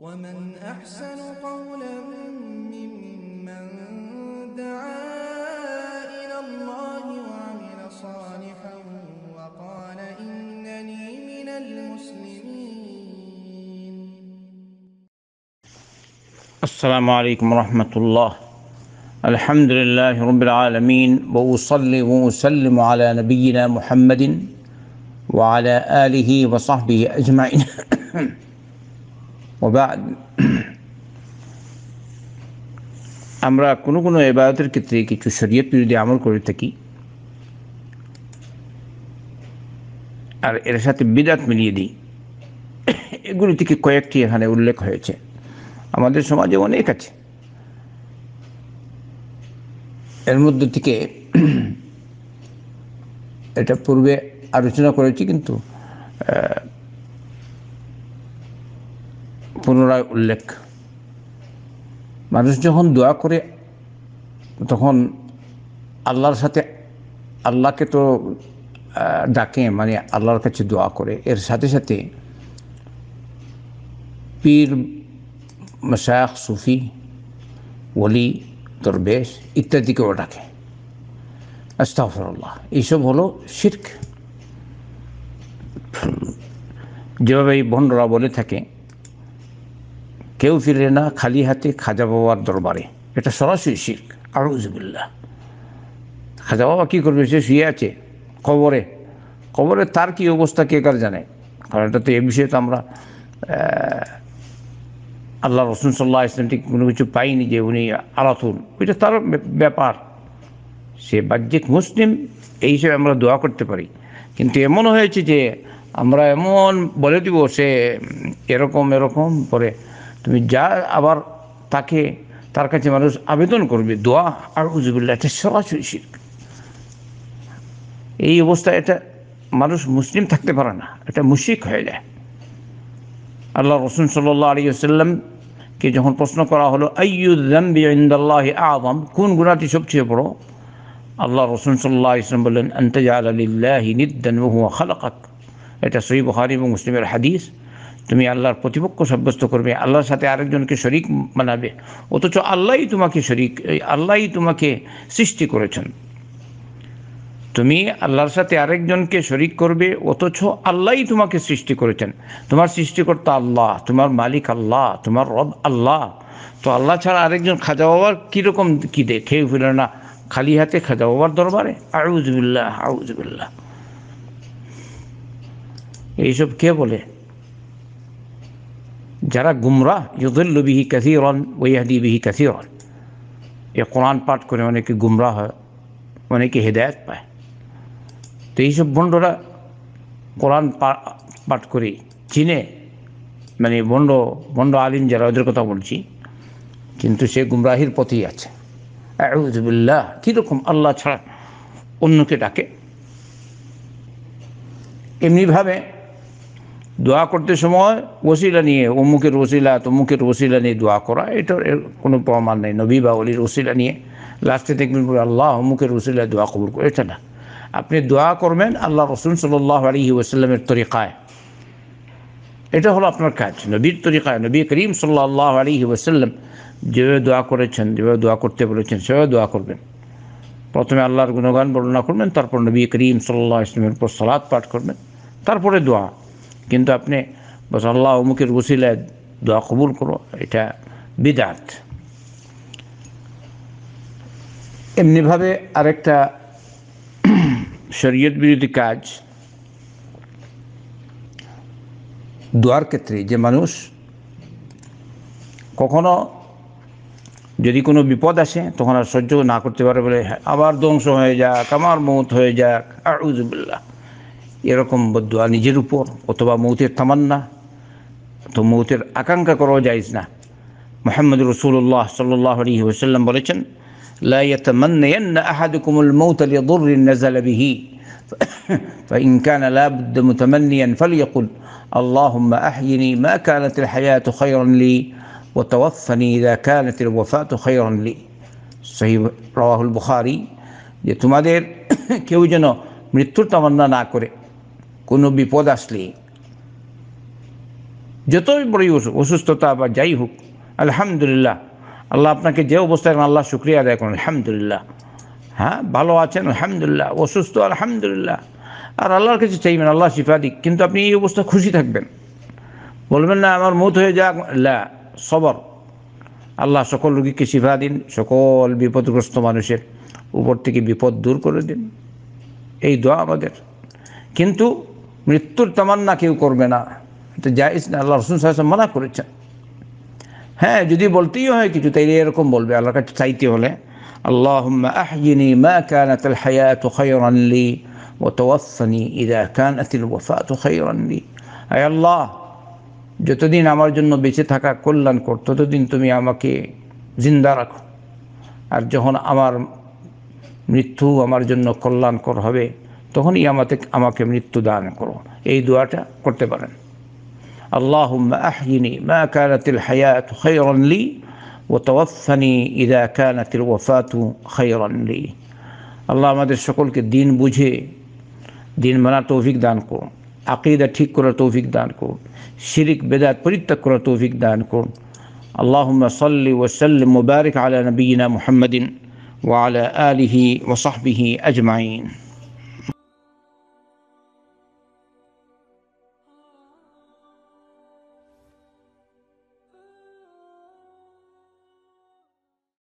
ومن أحسن قولا ممن دعا إلى الله وعمل صالحا وقال إنني من المسلمين السلام عليكم ورحمة الله الحمد لله رب العالمين وأصلي وأسلم على نبينا محمد وعلى آله وصحبه أجمعين ওবাদ আমরা কোনো কোনো এবাদতের ক্ষেত্রে কিছু শরীয়ত বিরোধী আমল করে থাকি আর এর সাথে বিদাত মিলিয়ে দিই এগুলি থেকে কয়েকটি এখানে উল্লেখ হয়েছে আমাদের সমাজে অনেক আছে এর মধ্যে থেকে এটা পূর্বে আলোচনা করেছি কিন্তু পুনরায় উল্লেখ মানুষ যখন দোয়া করে তখন আল্লাহর সাথে আল্লাহকে তো ডাকে মানে আল্লাহর কাছে দোয়া করে এর সাথে সাথে পীর মশাক সুফি ওলি দরবেশ ইত্যাদিকেও ডাকে আস্তাফরুল্লাহ এইসব হলো শির্ক যেভাবে এই বন্ধরা বলে থাকে কেউ ফিরে না খালি হাতে খাজা বাবার দরবারে এটা সরাসরি শিখ আর খাজা বাবা কী করবে সে শুয়ে আছে কবরে কবরে তার কি অবস্থা কে কার জানে কারণ এটা তো এ বিষয়ে তো আমরা আল্লাহ রসুন সাল্লাহ ইসলাম ঠিক কোনো কিছু পাইনি যে উনি আলাথুন ওইটা তার ব্যাপার সে বাহ্যিক মুসলিম এই হিসেবে আমরা দোয়া করতে পারি কিন্তু এমন হয়েছে যে আমরা এমন বলে দিব সে এরকম এরকম পরে তুমি যা আবার তাকে তার কাছে মানুষ আবেদন করবে দোয়া আর উজুবিল্লা এটা সরাসরি শির্ক এই অবস্থায় এটা মানুষ মুসলিম থাকতে পারে না এটা মুশিক হয়ে যায় আল্লাহ রসুন সাল্লাহ আলী সাল্লামকে যখন প্রশ্ন করা হলো আইয়ুদ্দাল্লাহ আবাম কোন গুণাটি সবচেয়ে বড় আল্লাহ রসুন সাল্লাহ ইসলাম বললেন আন্তজা আলিল্লাহ নিদ্দান এটা সই বহারি এবং মুসলিমের হাদিস তুমি আল্লাহর প্রতিপক্ষ সাব্যস্ত করবে আল্লাহর সাথে আরেকজনকে শরিক বানাবে অথচ আল্লাহই তোমাকে শরিক আল্লাহই তোমাকে সৃষ্টি করেছেন তুমি আল্লাহর সাথে আরেকজনকে শরিক করবে অথচ আল্লাহই তোমাকে সৃষ্টি করেছেন তোমার সৃষ্টিকর্তা আল্লাহ তোমার মালিক আল্লাহ তোমার রব আল্লাহ তো আল্লাহ ছাড়া আরেকজন খাজা বাবার কীরকম কী খেয়ে ফিল না খালি হাতে খাজা বাবার দরবারে আউজবিল্লাহ আউজবিল্লাহ এইসব কে বলে যারা গুমরাহ ইউদুল্লু বিহি কাসিরন ওয়াহদি বিহি কাসিরন এ কোরআন পাঠ করে অনেকে গুমরাহ হয় অনেকে হেদায়ত পায় তো এইসব বন্ডরা কোরআন পাঠ করে চিনে মানে বন্ড বন্ড আলিম যারা ওদের কথা বলছি কিন্তু সে গুমরাহির পথেই আছে আউজবুল্লাহ কীরকম আল্লাহ ছাড়া অন্যকে ডাকে এমনিভাবে দোয়া করতে সময় ওসিলা নিয়ে অমুকের ওসিলা তমুকের ওসিলা নিয়ে দোয়া করা এটার কোনো প্রমাণ নেই নবী বা অলির ওসিলা নিয়ে লাস্টে দেখবেন আল্লাহ অমুকের ওসিলা দোয়া কবুল করে এটা না আপনি দোয়া করবেন আল্লাহ রসুল সাল্লাহ আলী ওসাল্লামের তরিকায় এটা হলো আপনার কাজ নবীর তরিকায় নবী করিম সাল্লাহ আলী ওসাল্লাম যেভাবে দোয়া করেছেন যেভাবে দোয়া করতে বলেছেন সেভাবে দোয়া করবেন প্রথমে আল্লাহর গুণগান বর্ণনা করবেন তারপর নবী করিম সাল্লাহ ইসলামের উপর সালাদ পাঠ করবেন তারপরে দোয়া কিন্তু আপনি বস আল্লাহ অমুকের বসিলে দোয়া কবুল করো এটা বিদাত এমনিভাবে আরেকটা শরীয়ত বিরোধী কাজ দোয়ার ক্ষেত্রে যে মানুষ কখনো যদি কোনো বিপদ আসে তখন আর সহ্য না করতে পারে বলে আবার ধ্বংস হয়ে যাক আমার মত হয়ে যাক আর উজবুল্লাহ এরকম বদুয়া নিজের উপর অথবা মৌতের তামান্না তো মৌতের আকাঙ্ক্ষা করাও যাইজ না الله صلى الله عليه وسلم বলেছেন لا يتمنين أحدكم الموت لضر نزل به فإن كان لا بد متمنيا فليقل اللهم أحيني ما كانت الحياة خيرا لي وتوفني إذا كانت الوفاة خيرا لي সহিব رواه البخاري যে তোমাদের কেউ من মৃত্যুর তামান্না না কোনো বিপদ আসলে যতই বড়ই অসুস্থতা বা যাই হোক আলহামদুলিল্লাহ আল্লাহ আপনাকে যে অবস্থায় আল্লাহ শুক্রিয়া আদায় এখন আলহামদুলিল্লাহ হ্যাঁ ভালো আছেন আলহামদুলিল্লাহ অসুস্থ আলহামদুলিল্লাহ আর আল্লাহর কাছে চাইবেন আল্লাহ শিফা দিক কিন্তু আপনি এই অবস্থা খুশি থাকবেন বলবেন না আমার মত হয়ে যাক লা সবর আল্লাহ সকল রোগীকে শিফা দিন সকল বিপদগ্রস্ত মানুষের উপর থেকে বিপদ দূর করে দিন এই দোয়া আমাদের কিন্তু মৃত্যুর তামান্না কেউ করবে না তো জায়জ না আল্লাহ রসুল সাহেব মানা করেছেন হ্যাঁ যদি বলতেই হয় কিছু তাই এরকম বলবে আল্লাহর কাছে চাইতে হলে اللهم أحيني ما كانت الحياة خيرا لي وتوفني إذا كانت الوفاة خيرا لي أي الله যতদিন আমার জন্য বেঁচে থাকা কল্যাণ কর ততদিন তুমি আমাকে জিন্দা রাখো আর যখন আমার মৃত্যু আমার জন্য কল্যাণকর হবে তখন ইয়ামাতে আমাকে মৃত্যু দান করো এই দোয়াটা করতে পারেন اللهم أحيني ما كانت الحياة خيرا لي وتوفني إذا كانت الوفاة خيرا لي আল্লাহ আমাদের সকলকে দিন বুঝে দিন মানা তৌফিক দান করুন আকিদা ঠিক করার তৌফিক দান করুন শিরিক বেদাত পরিত্যাগ করার তৌফিক দান করুন اللهم صل وسلم وبارك على نبينا محمد وعلى آله وصحبه أجمعين